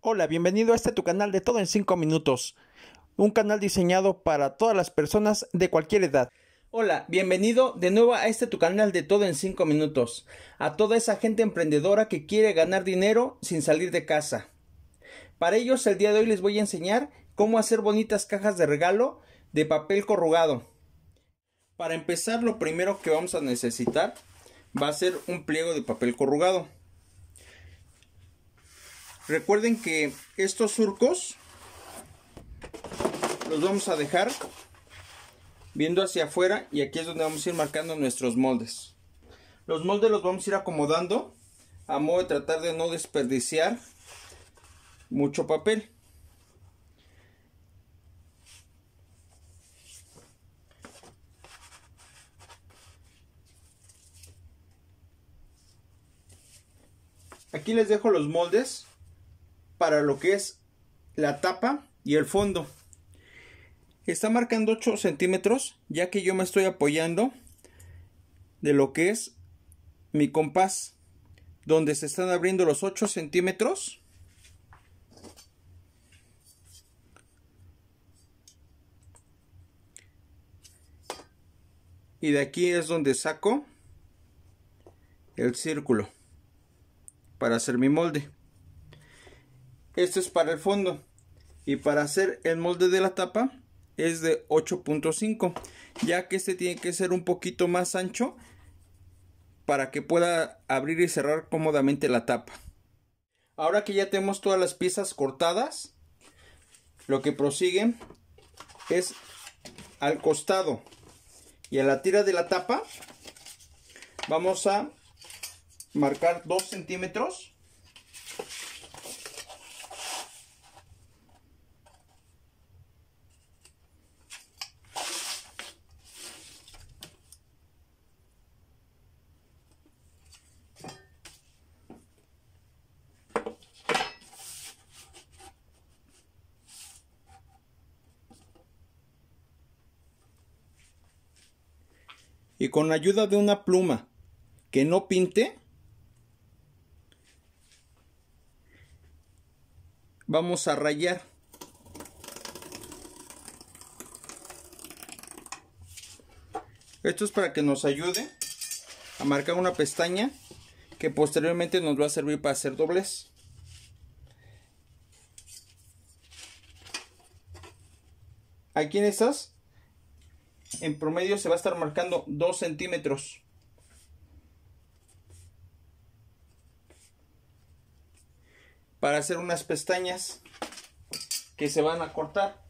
Hola, bienvenido a este tu canal de todo en 5 minutos, un canal diseñado para todas las personas de cualquier edad. Hola, bienvenido de nuevo a este tu canal de todo en 5 minutos, a toda esa gente emprendedora que quiere ganar dinero sin salir de casa. Para ellos el día de hoy les voy a enseñar cómo hacer bonitas cajas de regalo de papel corrugado. Para empezar lo primero que vamos a necesitar va a ser un pliego de papel corrugado. Recuerden que estos surcos los vamos a dejar viendo hacia afuera y aquí es donde vamos a ir marcando nuestros moldes. Los moldes los vamos a ir acomodando a modo de tratar de no desperdiciar mucho papel. Aquí les dejo los moldes para lo que es la tapa y el fondo. Está marcando 8 centímetros ya que yo me estoy apoyando de lo que es mi compás donde se están abriendo los 8 centímetros. Y de aquí es donde saco el círculo para hacer mi molde. Este es para el fondo. Y para hacer el molde de la tapa es de 8.5. Ya que este tiene que ser un poquito más ancho para que pueda abrir y cerrar cómodamente la tapa. Ahora que ya tenemos todas las piezas cortadas, lo que prosigue es al costado y a la tira de la tapa vamos a marcar 2 centímetros y con ayuda de una pluma que no pinte, vamos a rayar. Esto es para que nos ayude a marcar una pestaña que posteriormente nos va a servir para hacer dobles. Aquí en estas en promedio se va a estar marcando 2 centímetros. Para hacer unas pestañas que se van a cortar.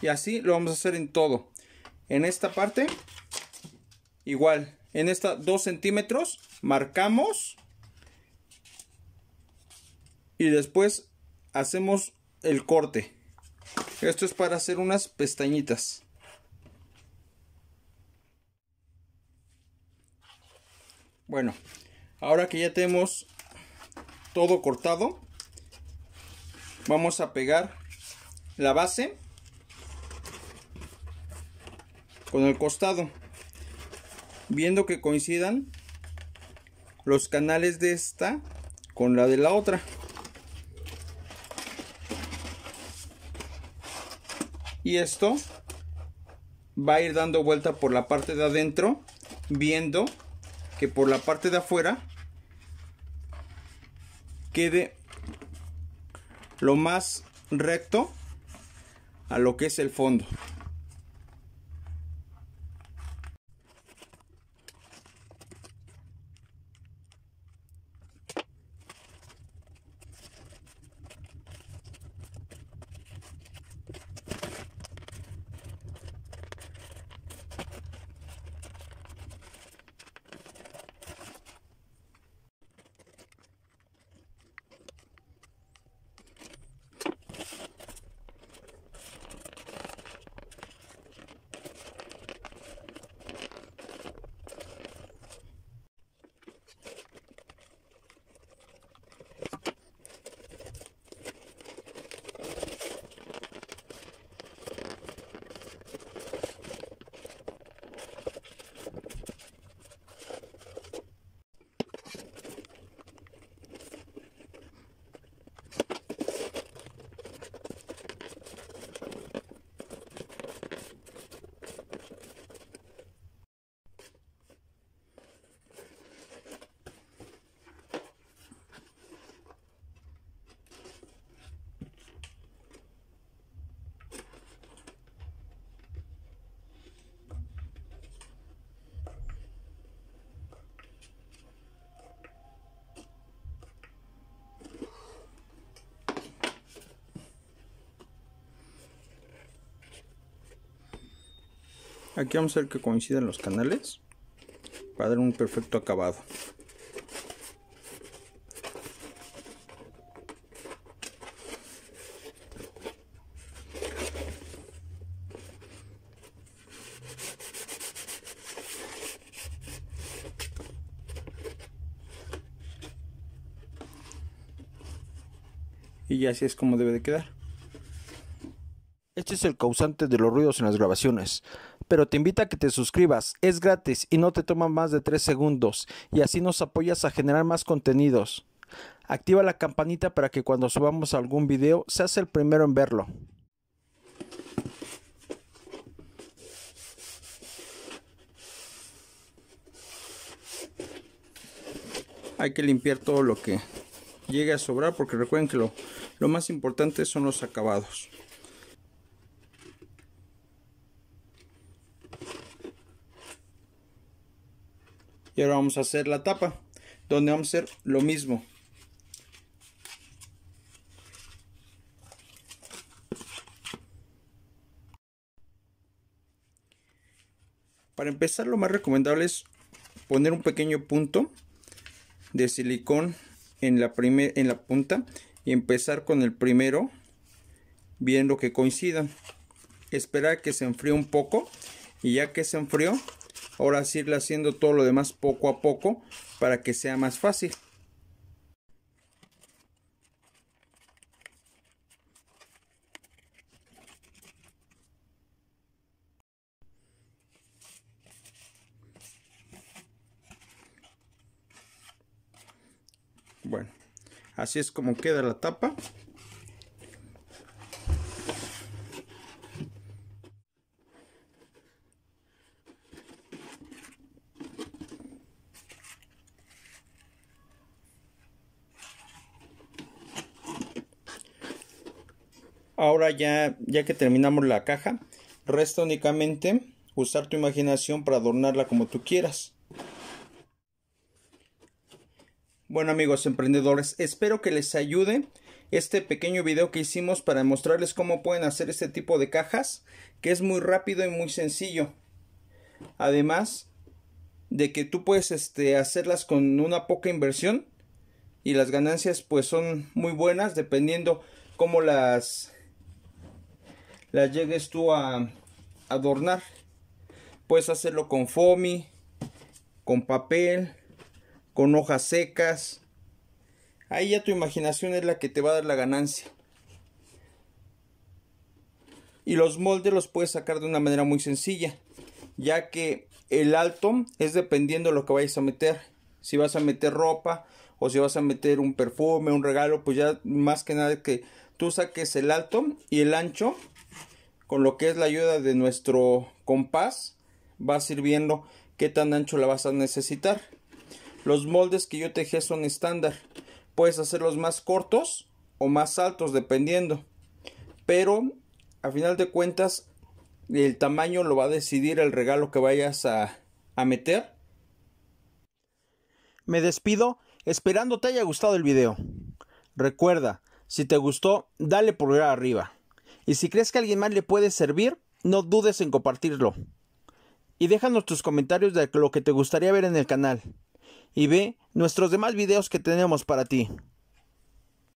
Y así lo vamos a hacer en todo. En esta parte, igual. En esta 2 centímetros, marcamos. Y después hacemos el corte. Esto es para hacer unas pestañitas. Bueno, ahora que ya tenemos todo cortado, vamos a pegar la base con el costado viendo que coincidan los canales de esta con la de la otra y esto va a ir dando vuelta por la parte de adentro viendo que por la parte de afuera quede lo más recto a lo que es el fondo Aquí vamos a ver que coinciden los canales para dar un perfecto acabado. y así es como debe de quedar. Este es el causante de los ruidos en las grabaciones pero te invito a que te suscribas. Es gratis y no te toma más de 3 segundos y así nos apoyas a generar más contenidos. Activa la campanita para que cuando subamos algún video seas el primero en verlo. Hay que limpiar todo lo que llegue a sobrar porque recuerden que lo, lo más importante son los acabados. y ahora vamos a hacer la tapa donde vamos a hacer lo mismo para empezar lo más recomendable es poner un pequeño punto de silicón en la, en la punta y empezar con el primero viendo que coincida. esperar que se enfríe un poco y ya que se enfrió Ahora sí irle haciendo todo lo demás poco a poco para que sea más fácil. Bueno, así es como queda la tapa. Ahora ya, ya que terminamos la caja, resta únicamente usar tu imaginación para adornarla como tú quieras. Bueno amigos emprendedores, espero que les ayude este pequeño video que hicimos para mostrarles cómo pueden hacer este tipo de cajas, que es muy rápido y muy sencillo. Además de que tú puedes este, hacerlas con una poca inversión y las ganancias pues son muy buenas dependiendo cómo las la llegues tú a adornar. Puedes hacerlo con foamy, con papel, con hojas secas. Ahí ya tu imaginación es la que te va a dar la ganancia. Y los moldes los puedes sacar de una manera muy sencilla, ya que el alto es dependiendo de lo que vayas a meter. Si vas a meter ropa o si vas a meter un perfume, un regalo, pues ya más que nada que tú saques el alto y el ancho con lo que es la ayuda de nuestro compás vas a ir viendo qué tan ancho la vas a necesitar los moldes que yo tejé son estándar puedes hacerlos más cortos o más altos dependiendo pero a final de cuentas el tamaño lo va a decidir el regalo que vayas a, meter me despido esperando te haya gustado el video recuerda si te gustó dale pulgar arriba y si crees que alguien más le puede servir, no dudes en compartirlo. Y déjanos tus comentarios de lo que te gustaría ver en el canal. Y ve nuestros demás videos que tenemos para ti.